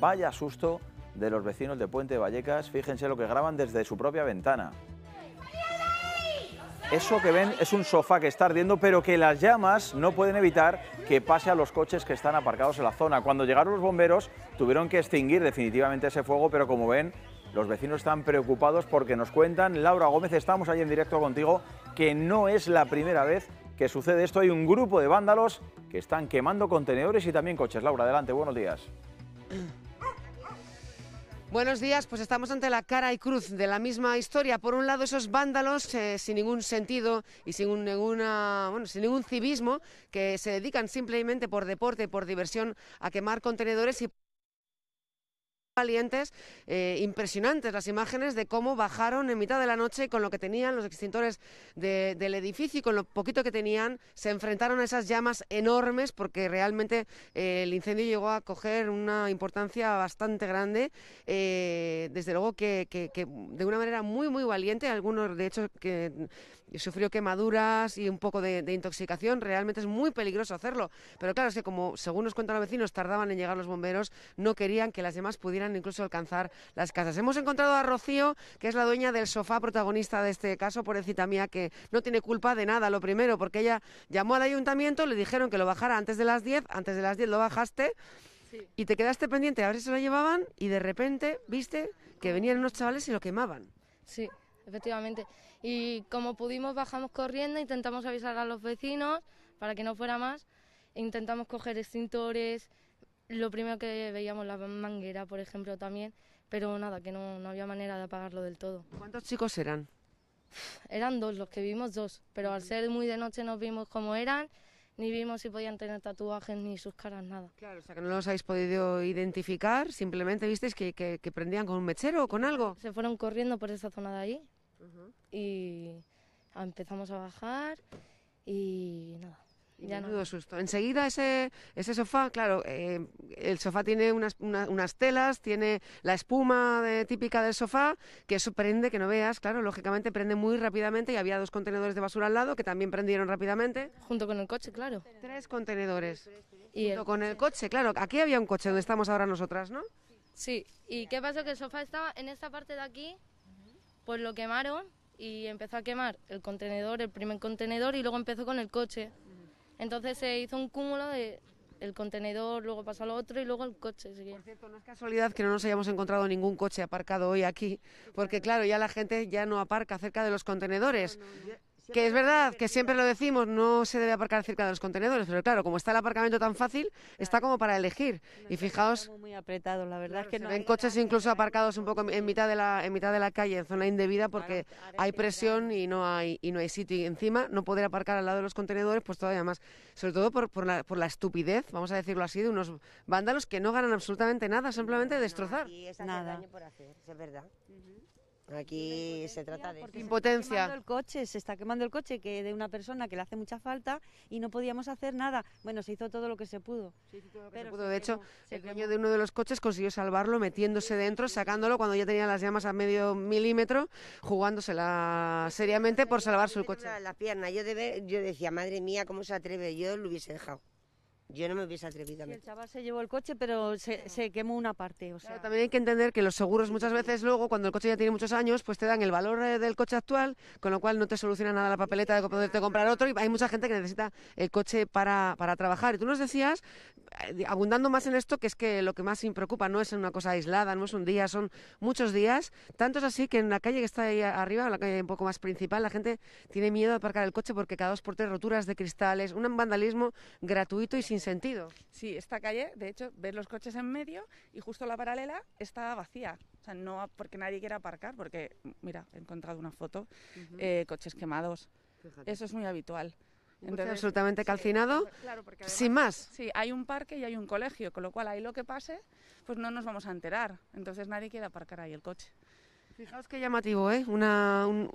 Vaya susto de los vecinos de Puente de Vallecas, fíjense lo que graban desde su propia ventana. Eso que ven es un sofá que está ardiendo, pero que las llamas no pueden evitar que pase a los coches que están aparcados en la zona. Cuando llegaron los bomberos, tuvieron que extinguir definitivamente ese fuego, pero como ven, los vecinos están preocupados porque nos cuentan, Laura Gómez, estamos ahí en directo contigo, que no es la primera vez que sucede esto. Hay un grupo de vándalos que están quemando contenedores y también coches. Laura, adelante, buenos días. Buenos días, pues estamos ante la cara y cruz de la misma historia. Por un lado, esos vándalos eh, sin ningún sentido y sin, ninguna, bueno, sin ningún civismo que se dedican simplemente por deporte y por diversión a quemar contenedores y valientes, eh, impresionantes las imágenes de cómo bajaron en mitad de la noche con lo que tenían los extintores del edificio y con lo poquito que tenían, se enfrentaron a esas llamas enormes porque realmente eh, el incendio llegó a coger una importancia bastante grande, eh, desde luego que, de una manera muy, muy valiente, algunos de hecho que sufrió quemaduras y un poco de, intoxicación, realmente es muy peligroso hacerlo, pero claro, es que como según nos cuentan los vecinos, tardaban en llegar los bomberos, no querían que las demás pudieran incluso alcanzar las casas. Hemos encontrado a Rocío, que es la dueña del sofá protagonista de este caso, por mía, que no tiene culpa de nada, lo primero, porque ella llamó al ayuntamiento, le dijeron que lo bajara antes de las 10, antes de las 10 lo bajaste. Y te quedaste pendiente a ver si se lo llevaban y de repente viste que venían unos chavales y lo quemaban. Sí, efectivamente. Y como pudimos bajamos corriendo, intentamos avisar a los vecinos para que no fuera más, e intentamos coger extintores, lo primero que veíamos la manguera, por ejemplo, también, pero nada, que no, no había manera de apagarlo del todo. ¿Cuántos chicos eran? Eran dos, los que vimos dos, pero al ser muy de noche no vimos cómo eran, ni vimos si podían tener tatuajes ni sus caras, nada. Claro, o sea que no los habéis podido identificar, simplemente visteis que, que, prendían con un mechero o con algo. Se fueron corriendo por esa zona de ahí y empezamos a bajar y nada. Ya no. susto. Enseguida ese, ese sofá, claro, eh, el sofá tiene unas, unas, telas, tiene la espuma de, típica del sofá, que eso prende, que no veas, claro, lógicamente prende muy rápidamente y había dos contenedores de basura al lado que también prendieron rápidamente. Junto con el coche, claro. Tres contenedores. junto con el coche, claro. Aquí había un coche donde estamos ahora nosotras, ¿no? Sí. ¿Y qué pasó? Que el sofá estaba en esta parte de aquí, pues lo quemaron y empezó a quemar el contenedor, el primer contenedor, y luego empezó con el coche. Entonces se hizo un cúmulo de el contenedor, luego pasó al otro y luego al coche. Por cierto, no es casualidad que no nos hayamos encontrado ningún coche aparcado hoy aquí, porque claro, ya la gente ya no aparca cerca de los contenedores que es verdad que siempre lo decimos, no se debe aparcar cerca de los contenedores, pero claro, como está el aparcamiento tan fácil, está como para elegir. Y fijaos, muy la verdad que coches incluso ¿eh? aparcados un poco en mitad de la en mitad de la calle, en zona indebida, porque hay presión y no hay y no hay sitio y encima no poder aparcar al lado de los contenedores, pues todavía más. Sobre todo por, por, la, estupidez, vamos a decirlo así, de unos vándalos que no ganan absolutamente nada, simplemente destrozar. es nada. Daño por hacer, es verdad. Aquí se trata de impotencia. Se el coche, se está quemando el coche que de una persona que le hace mucha falta y no podíamos hacer nada. Bueno, se hizo todo lo que se pudo. Sí, todo lo que se pudo. De hecho, el dueño de uno de los coches consiguió salvarlo metiéndose dentro, sacándolo cuando ya tenía las llamas a medio milímetro, jugándosela pues seriamente por salvar su coche. La, pierna, yo, yo decía, madre mía, ¿cómo se atreve? Yo lo hubiese dejado. Yo no me hubiese atrevido a meter. el chaval se llevó el coche, pero se, se quemó una parte. O sea... también hay que entender que los seguros muchas veces luego, cuando el coche ya tiene muchos años, pues te dan el valor eh, del coche actual, con lo cual no te soluciona nada la papeleta de poderte comprar otro. Y hay mucha gente que necesita el coche para, para trabajar. Y tú nos decías, eh, abundando más en esto, que es que lo que más me preocupa no es una cosa aislada, no es un día, son muchos días. Tantos así que en la calle que está ahí arriba, la calle un poco más principal, la gente tiene miedo de aparcar el coche porque cada dos por tres roturas de cristales, un vandalismo gratuito y sin sentido. Sí, esta calle, de hecho, ves los coches en medio y justo la paralela está vacía. O sea, no porque nadie quiera aparcar, porque, mira, he encontrado una foto, eh, coches quemados. Eso es muy habitual. Pues Entonces, absolutamente calcinado, sin más. Sí, hay un parque y hay un colegio, con lo cual ahí lo que pase, pues no nos vamos a enterar. Entonces nadie quiere aparcar ahí el coche. Fijaos qué llamativo, ¿eh? Una, un,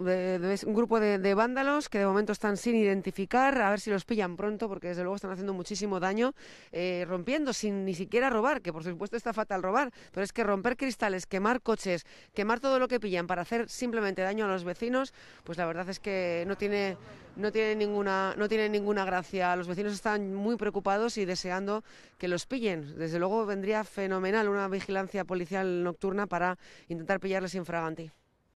grupo de, vándalos que de momento están sin identificar, a ver si los pillan pronto, porque desde luego están haciendo muchísimo daño, eh, rompiendo sin ni siquiera robar, que por supuesto está fatal robar, pero es que romper cristales, quemar coches, quemar todo lo que pillan para hacer simplemente daño a los vecinos, pues la verdad es que no tiene, no tiene, ninguna, no tiene ninguna gracia. Los vecinos están muy preocupados y deseando que los pillen. Desde luego vendría fenomenal una vigilancia policial nocturna para intentar pillarles fragar. Gandhi.